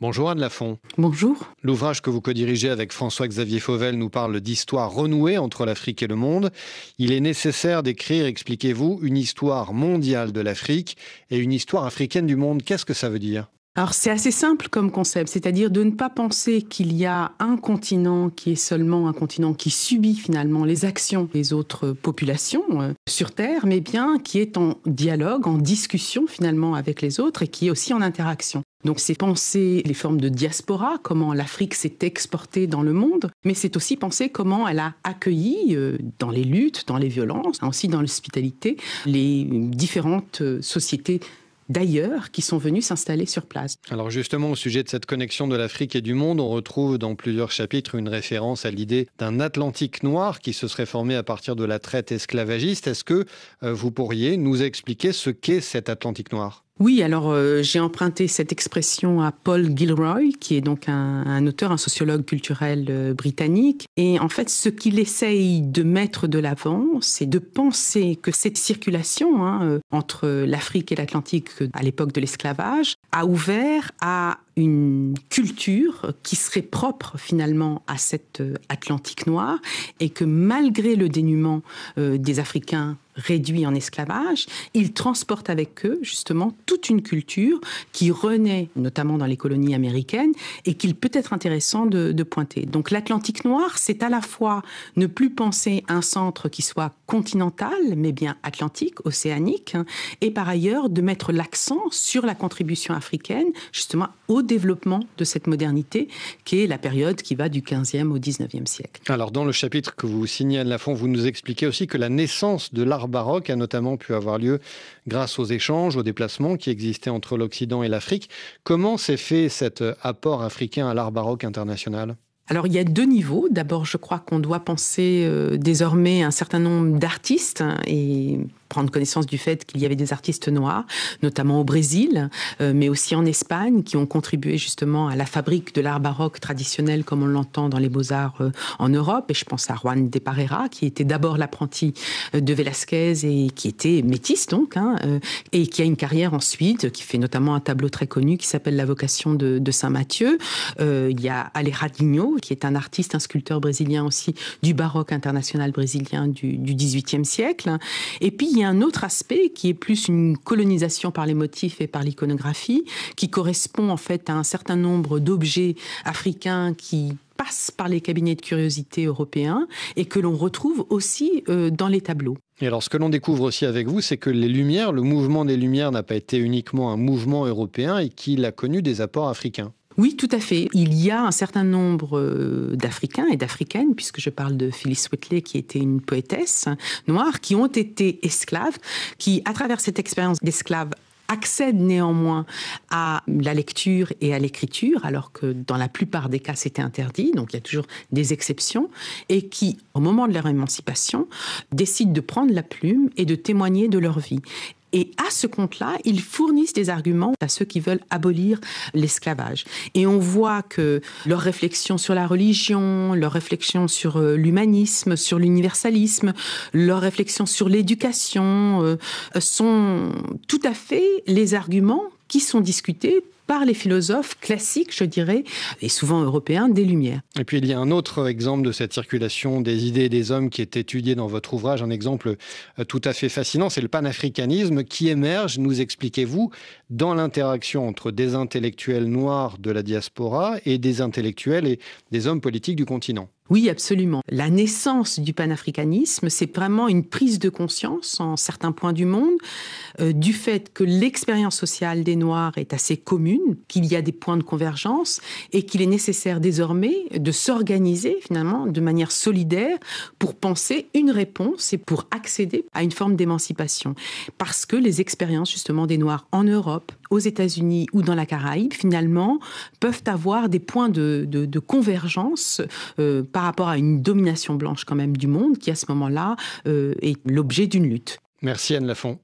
Bonjour Anne Lafont. Bonjour. L'ouvrage que vous co-dirigez avec François-Xavier Fauvel nous parle d'histoire renouée entre l'Afrique et le monde. Il est nécessaire d'écrire, expliquez-vous, une histoire mondiale de l'Afrique et une histoire africaine du monde. Qu'est-ce que ça veut dire alors c'est assez simple comme concept, c'est-à-dire de ne pas penser qu'il y a un continent qui est seulement un continent qui subit finalement les actions des autres populations euh, sur Terre, mais bien qui est en dialogue, en discussion finalement avec les autres et qui est aussi en interaction. Donc c'est penser les formes de diaspora, comment l'Afrique s'est exportée dans le monde, mais c'est aussi penser comment elle a accueilli euh, dans les luttes, dans les violences, aussi dans l'hospitalité, les différentes euh, sociétés d'ailleurs qui sont venues s'installer sur place. Alors justement, au sujet de cette connexion de l'Afrique et du monde, on retrouve dans plusieurs chapitres une référence à l'idée d'un Atlantique noir qui se serait formé à partir de la traite esclavagiste. Est-ce que euh, vous pourriez nous expliquer ce qu'est cet Atlantique noir oui, alors euh, j'ai emprunté cette expression à Paul Gilroy, qui est donc un, auteur, un sociologue culturel euh, britannique. Et en fait, ce qu'il essaye de mettre de l'avant, c'est de penser que cette circulation hein, euh, entre l'Afrique et l'Atlantique à l'époque de l'esclavage a ouvert à une culture qui serait propre finalement à cette euh, Atlantique noir et que malgré le dénuement euh, des Africains réduits en esclavage, ils transportent avec eux justement toute une culture qui renaît notamment dans les colonies américaines et qu'il peut être intéressant de, de pointer. Donc l'Atlantique noir, c'est à la fois ne plus penser un centre qui soit continentale, mais bien atlantique, océanique, hein, et par ailleurs de mettre l'accent sur la contribution africaine, justement, au développement de cette modernité, qui est la période qui va du 15e au 19e siècle. Alors, dans le chapitre que vous signez, à Lafont, vous nous expliquez aussi que la naissance de l'art baroque a notamment pu avoir lieu grâce aux échanges, aux déplacements qui existaient entre l'Occident et l'Afrique. Comment s'est fait cet apport africain à l'art baroque international alors il y a deux niveaux. D'abord, je crois qu'on doit penser désormais euh, désormais un certain nombre d'artistes hein, et prendre connaissance du fait qu'il y avait des artistes noirs, notamment au Brésil, euh, mais aussi en Espagne, qui ont contribué justement à la fabrique de l'art baroque traditionnel comme on l'entend dans les beaux-arts euh, en Europe. Et je pense à Juan de Parera, qui était d'abord l'apprenti euh, de Velázquez et qui était métisse donc, hein, et qui a une carrière ensuite, qui fait notamment un tableau très connu qui s'appelle La vocation de, Saint-Mathieu. il y a Alejandro, qui est un artiste, un sculpteur brésilien aussi du baroque international brésilien du, XVIIIe 18e siècle. Et puis, il y a un autre aspect qui est plus une colonisation par les motifs et par l'iconographie, qui correspond en fait à un certain nombre d'objets africains qui passent par les cabinets de curiosité européens et que l'on retrouve aussi euh, dans les tableaux. Et alors, ce que l'on découvre aussi avec vous, c'est que les Lumières, le mouvement des Lumières n'a pas été uniquement un mouvement européen et qu'il a connu des apports africains. Oui, tout à fait. Il y a un certain nombre euh, d'Africains et d'Africaines, puisque je parle de Phyllis Whitley, qui était une poétesse noire, qui ont été esclaves, qui, à travers cette expérience d'esclave, accèdent néanmoins à la lecture et à l'écriture, alors que dans la plupart des cas c'était interdit, donc il y a toujours des exceptions, et qui, au moment de leur émancipation, décident de prendre la plume et de témoigner de leur vie. Et à ce compte-là, ils fournissent des arguments à ceux qui veulent abolir l'esclavage. Et on voit que leurs réflexions sur la religion, leurs réflexions sur euh, l'humanisme, sur l'universalisme, leurs réflexions sur l'éducation euh, sont tout à fait les arguments qui sont discutés par les philosophes classiques, je dirais, et souvent européens, des Lumières. Et puis il y a un autre exemple de cette circulation des idées des hommes qui est étudié dans votre ouvrage, un exemple euh, tout à fait fascinant, c'est le panafricanisme qui émerge, nous expliquez-vous, dans l'interaction entre des intellectuels noirs de la diaspora et des intellectuels et des hommes politiques du continent. Oui, absolument. La naissance du panafricanisme, c'est vraiment une prise de conscience en certains points du monde euh, du fait que l'expérience sociale des Noirs est assez commune, qu'il y a des points de convergence et qu'il est nécessaire désormais de s'organiser finalement de manière solidaire pour penser une réponse et pour accéder à une forme d'émancipation. Parce que les expériences justement des Noirs en Europe, aux États-Unis ou dans la Caraïbe, finalement, peuvent avoir des points de, convergence. Euh, par rapport à une domination blanche quand même du monde qui à ce moment-là euh, est l'objet d'une lutte. Merci Anne Lafont.